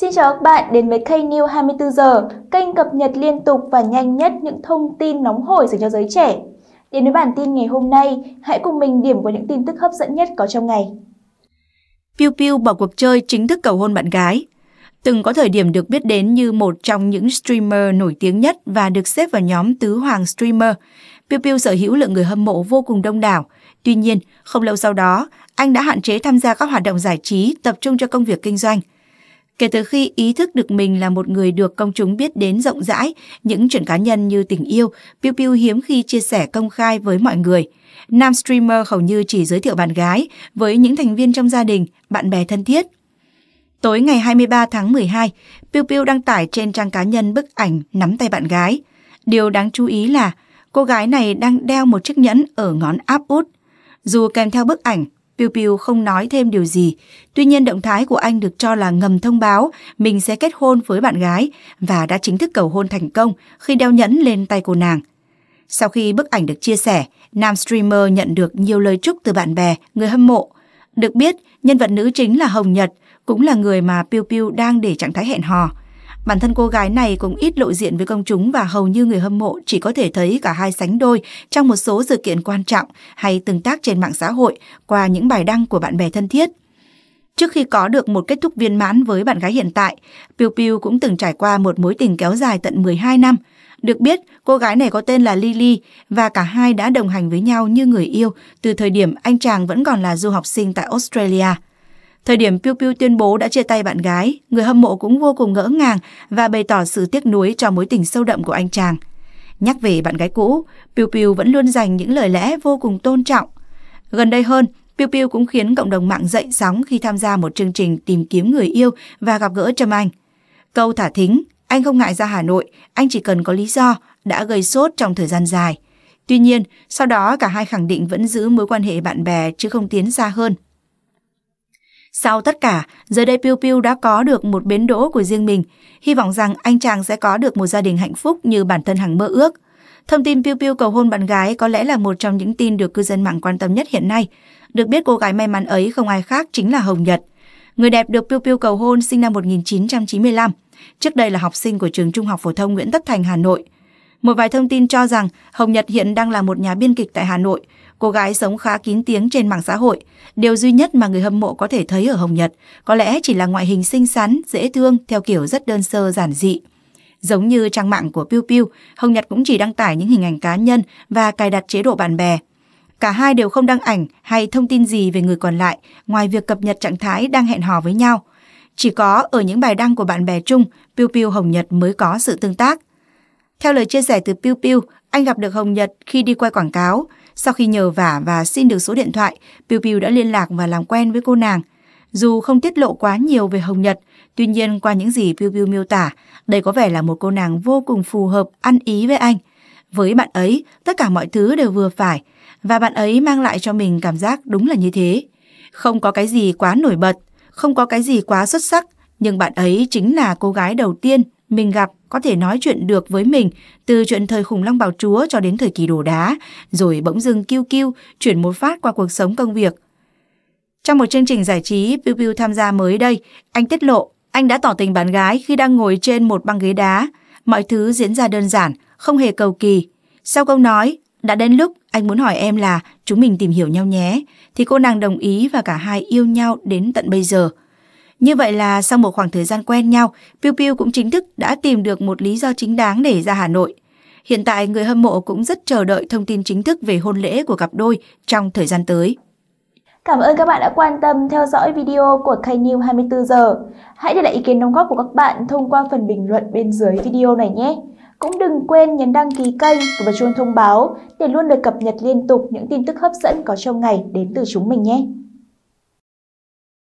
Xin chào các bạn đến với kênh New 24 giờ, kênh cập nhật liên tục và nhanh nhất những thông tin nóng hổi dành cho giới trẻ. Đến với bản tin ngày hôm nay, hãy cùng mình điểm qua những tin tức hấp dẫn nhất có trong ngày. Piu Piu bỏ cuộc chơi chính thức cầu hôn bạn gái. Từng có thời điểm được biết đến như một trong những streamer nổi tiếng nhất và được xếp vào nhóm tứ hoàng streamer, Piu Piu sở hữu lượng người hâm mộ vô cùng đông đảo. Tuy nhiên, không lâu sau đó, anh đã hạn chế tham gia các hoạt động giải trí, tập trung cho công việc kinh doanh. Kể từ khi ý thức được mình là một người được công chúng biết đến rộng rãi, những chuyện cá nhân như tình yêu, Piu Piu hiếm khi chia sẻ công khai với mọi người. Nam streamer hầu như chỉ giới thiệu bạn gái với những thành viên trong gia đình, bạn bè thân thiết. Tối ngày 23 tháng 12, Piu Piu đăng tải trên trang cá nhân bức ảnh nắm tay bạn gái. Điều đáng chú ý là cô gái này đang đeo một chiếc nhẫn ở ngón áp út. Dù kèm theo bức ảnh Piu Piu không nói thêm điều gì. Tuy nhiên động thái của anh được cho là ngầm thông báo mình sẽ kết hôn với bạn gái và đã chính thức cầu hôn thành công khi đeo nhẫn lên tay cô nàng. Sau khi bức ảnh được chia sẻ, nam streamer nhận được nhiều lời chúc từ bạn bè, người hâm mộ. Được biết, nhân vật nữ chính là Hồng Nhật, cũng là người mà Piu Piu đang để trạng thái hẹn hò. Bản thân cô gái này cũng ít lộ diện với công chúng và hầu như người hâm mộ chỉ có thể thấy cả hai sánh đôi trong một số sự kiện quan trọng hay tương tác trên mạng xã hội qua những bài đăng của bạn bè thân thiết. Trước khi có được một kết thúc viên mãn với bạn gái hiện tại, Piu Piu cũng từng trải qua một mối tình kéo dài tận 12 năm. Được biết, cô gái này có tên là Lily và cả hai đã đồng hành với nhau như người yêu từ thời điểm anh chàng vẫn còn là du học sinh tại Australia. Thời điểm Piu Piu tuyên bố đã chia tay bạn gái, người hâm mộ cũng vô cùng ngỡ ngàng và bày tỏ sự tiếc nuối cho mối tình sâu đậm của anh chàng. Nhắc về bạn gái cũ, Piu Piu vẫn luôn dành những lời lẽ vô cùng tôn trọng. Gần đây hơn, Piu Piu cũng khiến cộng đồng mạng dậy sóng khi tham gia một chương trình tìm kiếm người yêu và gặp gỡ Trâm Anh. Câu thả thính, anh không ngại ra Hà Nội, anh chỉ cần có lý do, đã gây sốt trong thời gian dài. Tuy nhiên, sau đó cả hai khẳng định vẫn giữ mối quan hệ bạn bè chứ không tiến xa hơn. Sau tất cả, giờ đây Piu Piu đã có được một bến đỗ của riêng mình. Hy vọng rằng anh chàng sẽ có được một gia đình hạnh phúc như bản thân hằng mơ ước. Thông tin Piu Piu cầu hôn bạn gái có lẽ là một trong những tin được cư dân mạng quan tâm nhất hiện nay. Được biết cô gái may mắn ấy không ai khác chính là Hồng Nhật. Người đẹp được Piu Piu cầu hôn sinh năm 1995. Trước đây là học sinh của trường Trung học phổ thông Nguyễn Tất Thành Hà Nội. Một vài thông tin cho rằng Hồng Nhật hiện đang là một nhà biên kịch tại Hà Nội. Cô gái sống khá kín tiếng trên mạng xã hội. Điều duy nhất mà người hâm mộ có thể thấy ở Hồng Nhật có lẽ chỉ là ngoại hình xinh xắn, dễ thương theo kiểu rất đơn sơ giản dị. Giống như trang mạng của Piu Piu, Hồng Nhật cũng chỉ đăng tải những hình ảnh cá nhân và cài đặt chế độ bạn bè. Cả hai đều không đăng ảnh hay thông tin gì về người còn lại ngoài việc cập nhật trạng thái đang hẹn hò với nhau. Chỉ có ở những bài đăng của bạn bè chung, Piu Piu Hồng Nhật mới có sự tương tác. Theo lời chia sẻ từ Piu Piu, anh gặp được Hồng Nhật khi đi quay quảng cáo. Sau khi nhờ vả và xin được số điện thoại, Piu Piu đã liên lạc và làm quen với cô nàng. Dù không tiết lộ quá nhiều về Hồng Nhật, tuy nhiên qua những gì Piu Piu miêu tả, đây có vẻ là một cô nàng vô cùng phù hợp, ăn ý với anh. Với bạn ấy, tất cả mọi thứ đều vừa phải, và bạn ấy mang lại cho mình cảm giác đúng là như thế. Không có cái gì quá nổi bật, không có cái gì quá xuất sắc, nhưng bạn ấy chính là cô gái đầu tiên mình gặp có thể nói chuyện được với mình từ chuyện thời khủng long bào chúa cho đến thời kỳ đồ đá, rồi bỗng dưng kêu kêu chuyển một phát qua cuộc sống công việc. Trong một chương trình giải trí Piu Piu tham gia mới đây, anh tiết lộ anh đã tỏ tình bạn gái khi đang ngồi trên một băng ghế đá. Mọi thứ diễn ra đơn giản, không hề cầu kỳ. Sau câu nói, đã đến lúc anh muốn hỏi em là chúng mình tìm hiểu nhau nhé, thì cô nàng đồng ý và cả hai yêu nhau đến tận bây giờ. Như vậy là sau một khoảng thời gian quen nhau, Piu Piu cũng chính thức đã tìm được một lý do chính đáng để ra Hà Nội. Hiện tại người hâm mộ cũng rất chờ đợi thông tin chính thức về hôn lễ của cặp đôi trong thời gian tới. Cảm ơn các bạn đã quan tâm theo dõi video của KNews 24 giờ. Hãy để lại ý kiến đóng góp của các bạn thông qua phần bình luận bên dưới video này nhé. Cũng đừng quên nhấn đăng ký kênh và chuông thông báo để luôn được cập nhật liên tục những tin tức hấp dẫn có trong ngày đến từ chúng mình nhé.